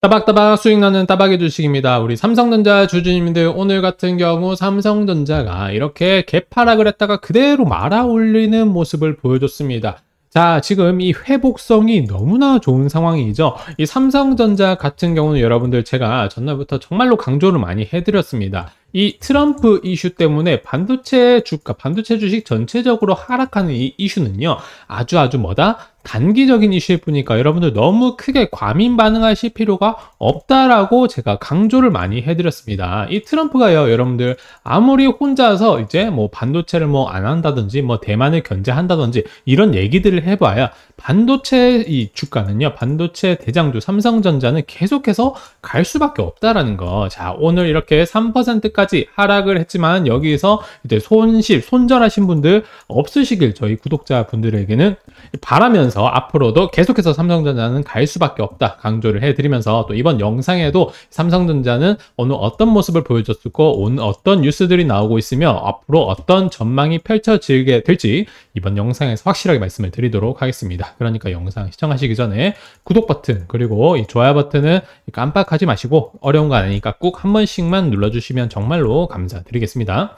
따박따박 수익나는 따박이 주식입니다. 우리 삼성전자 주주님들 오늘 같은 경우 삼성전자가 이렇게 개파락을 했다가 그대로 말아올리는 모습을 보여줬습니다. 자 지금 이 회복성이 너무나 좋은 상황이죠 이 삼성전자 같은 경우는 여러분들 제가 전날부터 정말로 강조를 많이 해드렸습니다 이 트럼프 이슈 때문에 반도체 주가 반도체 주식 전체적으로 하락하는 이 이슈는요 아주 아주 뭐다 단기적인 이슈일 뿐이니까 여러분들 너무 크게 과민 반응하실 필요가 없다라고 제가 강조를 많이 해드렸습니다. 이 트럼프가요, 여러분들 아무리 혼자서 이제 뭐 반도체를 뭐 안 한다든지 뭐 대만을 견제한다든지 이런 얘기들을 해봐야 반도체 이 주가는요, 반도체 대장주 삼성전자는 계속해서 갈 수밖에 없다라는 거. 자, 오늘 이렇게 3%까지 하락을 했지만 여기서 이제 손실, 손절하신 분들 없으시길 저희 구독자분들에게는 바라면서 하면서 앞으로도 계속해서 삼성전자는 갈 수밖에 없다 강조를 해드리면서 또 이번 영상에도 삼성전자는 오늘 어떤 모습을 보여줬고 오늘 어떤 뉴스들이 나오고 있으며 앞으로 어떤 전망이 펼쳐지게 될지 이번 영상에서 확실하게 말씀을 드리도록 하겠습니다. 그러니까 영상 시청하시기 전에 구독 버튼 그리고 이 좋아요 버튼은 깜빡하지 마시고 어려운 거 아니니까 꼭 한 번씩만 눌러주시면 정말로 감사드리겠습니다.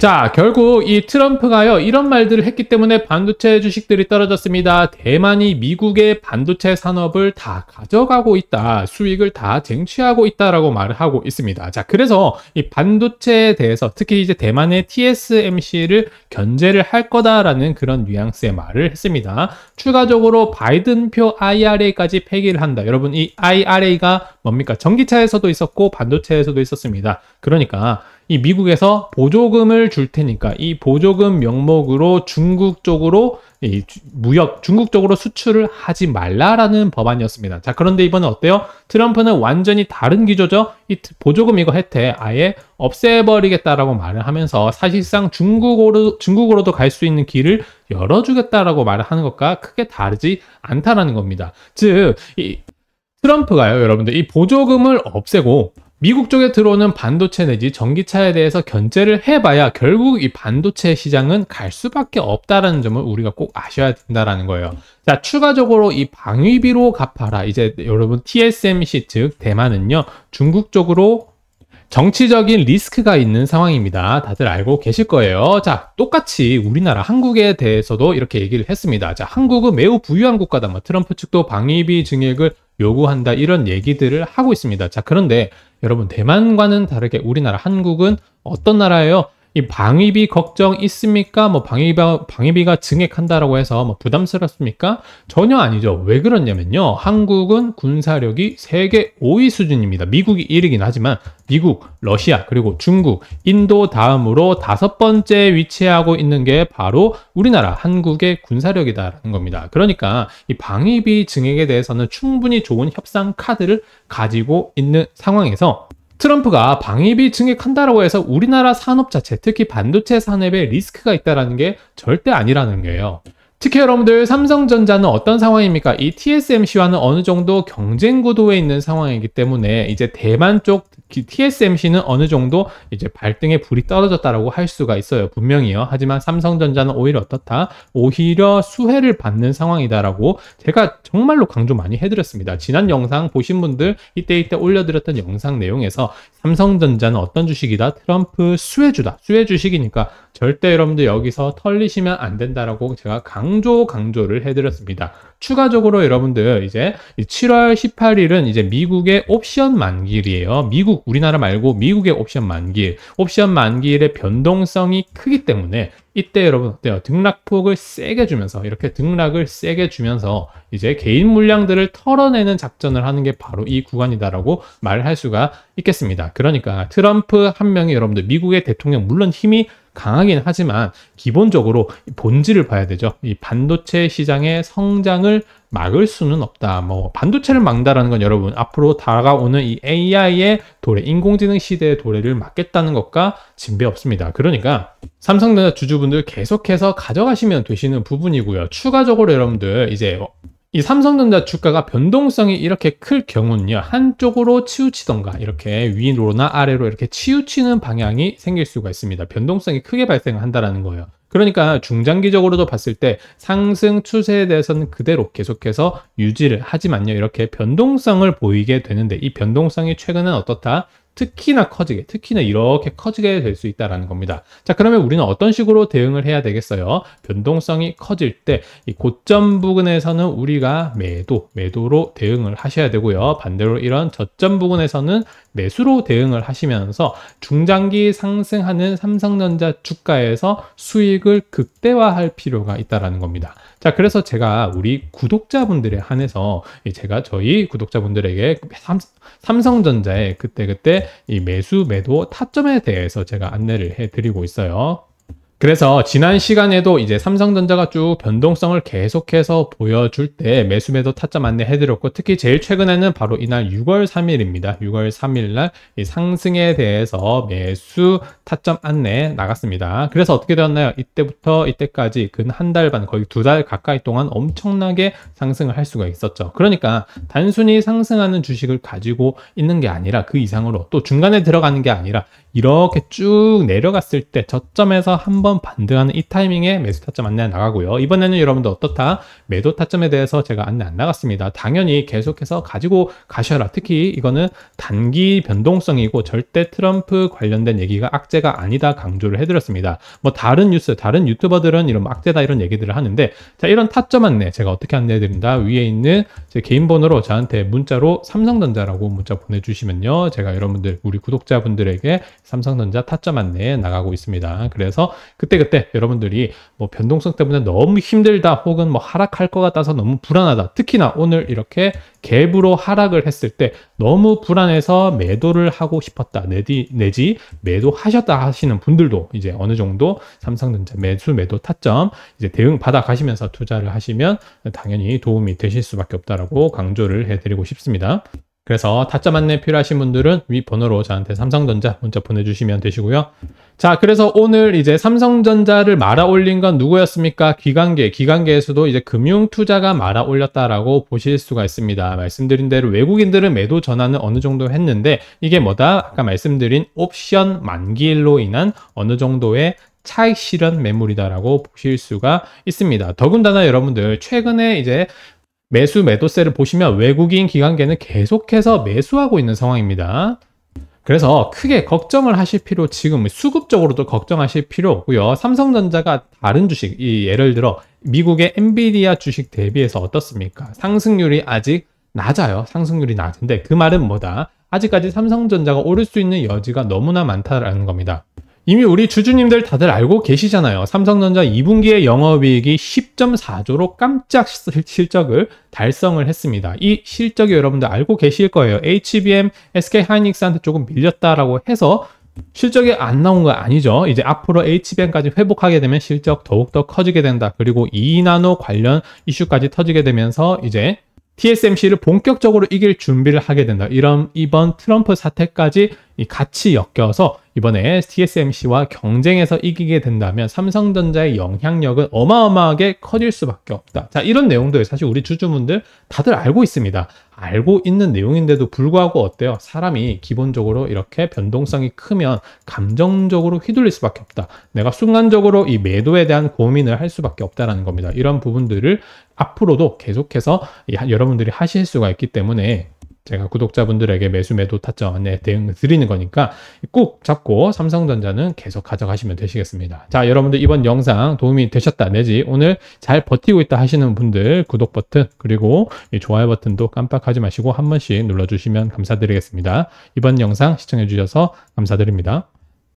자, 결국 이 트럼프가요, 이런 말들을 했기 때문에 반도체 주식들이 떨어졌습니다. 대만이 미국의 반도체 산업을 다 가져가고 있다. 수익을 다 쟁취하고 있다라고 말을 하고 있습니다. 자, 그래서 이 반도체에 대해서 특히 이제 대만의 TSMC를 견제를 할 거다라는 그런 뉘앙스의 말을 했습니다. 추가적으로 바이든표 IRA까지 폐기를 한다. 여러분, 이 IRA가 뭡니까? 전기차에서도 있었고, 반도체에서도 있었습니다. 그러니까, 이 미국에서 보조금을 줄 테니까 이 보조금 명목으로 중국 쪽으로 이 무역 중국 쪽으로 수출을 하지 말라라는 법안이었습니다. 자 그런데 이번에 어때요? 트럼프는 완전히 다른 기조죠. 이 보조금 이거 혜택 아예 없애버리겠다라고 말을 하면서 사실상 중국으로 중국으로도 갈 수 있는 길을 열어주겠다라고 말을 하는 것과 크게 다르지 않다라는 겁니다. 즉 이 트럼프가요, 여러분들 이 보조금을 없애고 미국 쪽에 들어오는 반도체 내지 전기차에 대해서 견제를 해봐야 결국 이 반도체 시장은 갈 수밖에 없다라는 점을 우리가 꼭 아셔야 된다라는 거예요. 자, 추가적으로 이 방위비로 갚아라. 이제 여러분 TSMC 즉 대만은요 중국 쪽으로 정치적인 리스크가 있는 상황입니다. 다들 알고 계실 거예요. 자, 똑같이 우리나라 한국에 대해서도 이렇게 얘기를 했습니다. 자, 한국은 매우 부유한 국가다. 뭐 트럼프 측도 방위비 증액을 요구한다. 이런 얘기들을 하고 있습니다. 자, 그런데 여러분 대만과는 다르게 우리나라 한국은 어떤 나라예요? 이 방위비 걱정 있습니까? 뭐 방위비, 방위비가 증액한다라고 해서 뭐 부담스럽습니까? 전혀 아니죠. 왜 그러냐면요. 한국은 군사력이 세계 5위 수준입니다. 미국이 1위긴 하지만 미국, 러시아, 그리고 중국, 인도 다음으로 다섯 번째 위치하고 있는 게 바로 우리나라 한국의 군사력이다라는 겁니다. 그러니까 이 방위비 증액에 대해서는 충분히 좋은 협상 카드를 가지고 있는 상황에서 트럼프가 방위비 증액한다라고 해서 우리나라 산업 자체, 특히 반도체 산업에 리스크가 있다라는 게 절대 아니라는 거예요. 특히 여러분들 삼성전자는 어떤 상황입니까? 이 TSMC와는 어느 정도 경쟁 구도에 있는 상황이기 때문에 이제 대만 쪽 TSMC는 어느 정도 이제 발등에 불이 떨어졌다라고 할 수가 있어요. 분명히요. 하지만 삼성전자는 오히려 어떻다? 오히려 수혜를 받는 상황이다라고 제가 정말로 강조 많이 해드렸습니다. 지난 영상 보신 분들 이때 이때 올려드렸던 영상 내용에서 삼성전자는 어떤 주식이다? 트럼프 수혜주다. 수혜 주식이니까 절대 여러분들 여기서 털리시면 안 된다라고 제가 강 강조 강조를 해드렸습니다. 추가적으로 여러분들 이제 7월 18일은 이제 미국의 옵션 만기일이에요. 미국 우리나라 말고 미국의 옵션 만기일. 옵션 만기일의 변동성이 크기 때문에 이때 여러분 어때요? 등락폭을 세게 주면서 이렇게 등락을 세게 주면서 이제 개인 물량들을 털어내는 작전을 하는 게 바로 이 구간이다라고 말할 수가 있겠습니다. 그러니까 트럼프 한 명이 여러분들 미국의 대통령 물론 힘이 강하긴 하지만 기본적으로 본질을 봐야 되죠. 이 반도체 시장의 성장을 막을 수는 없다. 뭐 반도체를 막는다라는 건 여러분 앞으로 다가오는 이 AI의 도래, 인공지능 시대의 도래를 막겠다는 것과 진배 없습니다. 그러니까 삼성전자 주주분들 계속해서 가져가시면 되시는 부분이고요. 추가적으로 여러분들 이제 이 삼성전자 주가가 변동성이 이렇게 클 경우는요 한쪽으로 치우치던가 이렇게 위로나 아래로 이렇게 치우치는 방향이 생길 수가 있습니다 변동성이 크게 발생한다라는 거예요 그러니까 중장기적으로도 봤을 때 상승 추세에 대해서는 그대로 계속해서 유지를 하지만요 이렇게 변동성을 보이게 되는데 이 변동성이 최근은 어떻다 특히나 커지게, 특히나 이렇게 커지게 될 수 있다라는 겁니다. 자, 그러면 우리는 어떤 식으로 대응을 해야 되겠어요? 변동성이 커질 때 이 고점 부근에서는 우리가 매도, 매도로 대응을 하셔야 되고요. 반대로 이런 저점 부근에서는 매수로 대응을 하시면서 중장기 상승하는 삼성전자 주가에서 수익을 극대화할 필요가 있다라는 겁니다. 자, 그래서 제가 우리 구독자분들에 한해서 제가 저희 구독자분들에게 삼성전자에 그때그때 이 매수 매도 타점에 대해서 제가 안내를 해드리고 있어요. 그래서 지난 시간에도 이제 삼성전자가 쭉 변동성을 계속해서 보여줄 때 매수 매도 타점 안내 해드렸고 특히 제일 최근에는 바로 이날 6월 3일입니다. 6월 3일날 상승에 대해서 매수 타점 안내 나갔습니다. 그래서 어떻게 되었나요? 이때부터 이때까지 근 한 달 반 거의 두 달 가까이 동안 엄청나게 상승을 할 수가 있었죠. 그러니까 단순히 상승하는 주식을 가지고 있는 게 아니라 그 이상으로 또 중간에 들어가는 게 아니라 이렇게 쭉 내려갔을 때 저점에서 한 번 반등하는 이 타이밍에 매수 타점 안내 나가고요. 이번에는 여러분들 어떻다? 매도 타점에 대해서 제가 안내 안 나갔습니다. 당연히 계속해서 가지고 가셔라. 특히 이거는 단기 변동성이고 절대 트럼프 관련된 얘기가 악재가 아니다 강조를 해드렸습니다. 뭐 다른 뉴스, 다른 유튜버들은 이런 뭐 악재다 이런 얘기들을 하는데 자 이런 타점 안내 제가 어떻게 안내해드린다? 위에 있는 제 개인 번호로 저한테 문자로 삼성전자라고 문자 보내주시면요. 제가 여러분들 우리 구독자분들에게 삼성전자 타점 안내 나가고 있습니다. 그래서 그때그때 여러분들이 뭐 변동성 때문에 너무 힘들다 혹은 뭐 하락할 것 같아서 너무 불안하다. 특히나 오늘 이렇게 갭으로 하락을 했을 때 너무 불안해서 매도를 하고 싶었다. 내디, 내지 매도하셨다 하시는 분들도 이제 어느 정도 삼성전자 매수 매도 타점 이제 대응 받아 가시면서 투자를 하시면 당연히 도움이 되실 수밖에 없다라고 강조를 해드리고 싶습니다. 그래서 타짜 안내 필요하신 분들은 위 번호로 저한테 삼성전자 문자 보내주시면 되시고요. 자, 그래서 오늘 이제 삼성전자를 말아 올린 건 누구였습니까? 기관계, 기관계에서도 이제 금융투자가 말아 올렸다라고 보실 수가 있습니다. 말씀드린 대로 외국인들은 매도 전환을 어느 정도 했는데 이게 뭐다? 아까 말씀드린 옵션 만기일로 인한 어느 정도의 차익 실현 매물이다라고 보실 수가 있습니다. 더군다나 여러분들 최근에 이제 매수 매도세를 보시면 외국인 기관계는 계속해서 매수하고 있는 상황입니다. 그래서 크게 걱정을 하실 필요 지금 수급적으로도 걱정하실 필요 없고요. 삼성전자가 다른 주식, 이 예를 들어 미국의 엔비디아 주식 대비해서 어떻습니까? 상승률이 아직 낮아요. 상승률이 낮은데 그 말은 뭐다? 아직까지 삼성전자가 오를 수 있는 여지가 너무나 많다라는 겁니다. 이미 우리 주주님들 다들 알고 계시잖아요. 삼성전자 2분기의 영업이익이 10.4조로 깜짝 실적을 달성을 했습니다. 이 실적이 여러분들 알고 계실 거예요. HBM, SK 하이닉스한테 조금 밀렸다라고 해서 실적이 안 나온 거 아니죠. 이제 앞으로 HBM까지 회복하게 되면 실적 더욱더 커지게 된다. 그리고 2나노 관련 이슈까지 터지게 되면서 이제 TSMC를 본격적으로 이길 준비를 하게 된다. 이런 이번 트럼프 사태까지 같이 엮여서 이번에 TSMC와 경쟁해서 이기게 된다면 삼성전자의 영향력은 어마어마하게 커질 수밖에 없다. 자, 이런 내용들 사실 우리 주주분들 다들 알고 있습니다. 알고 있는 내용인데도 불구하고 어때요? 사람이 기본적으로 이렇게 변동성이 크면 감정적으로 휘둘릴 수밖에 없다. 내가 순간적으로 이 매도에 대한 고민을 할 수밖에 없다라는 겁니다. 이런 부분들을 앞으로도 계속해서 여러분들이 하실 수가 있기 때문에 제가 구독자분들에게 매수 매도 타점에 대응 드리는 거니까 꼭 잡고 삼성전자는 계속 가져가시면 되시겠습니다. 자, 여러분들 이번 영상 도움이 되셨다 내지 오늘 잘 버티고 있다 하시는 분들 구독 버튼 그리고 좋아요 버튼도 깜빡하지 마시고 한 번씩 눌러주시면 감사드리겠습니다. 이번 영상 시청해주셔서 감사드립니다.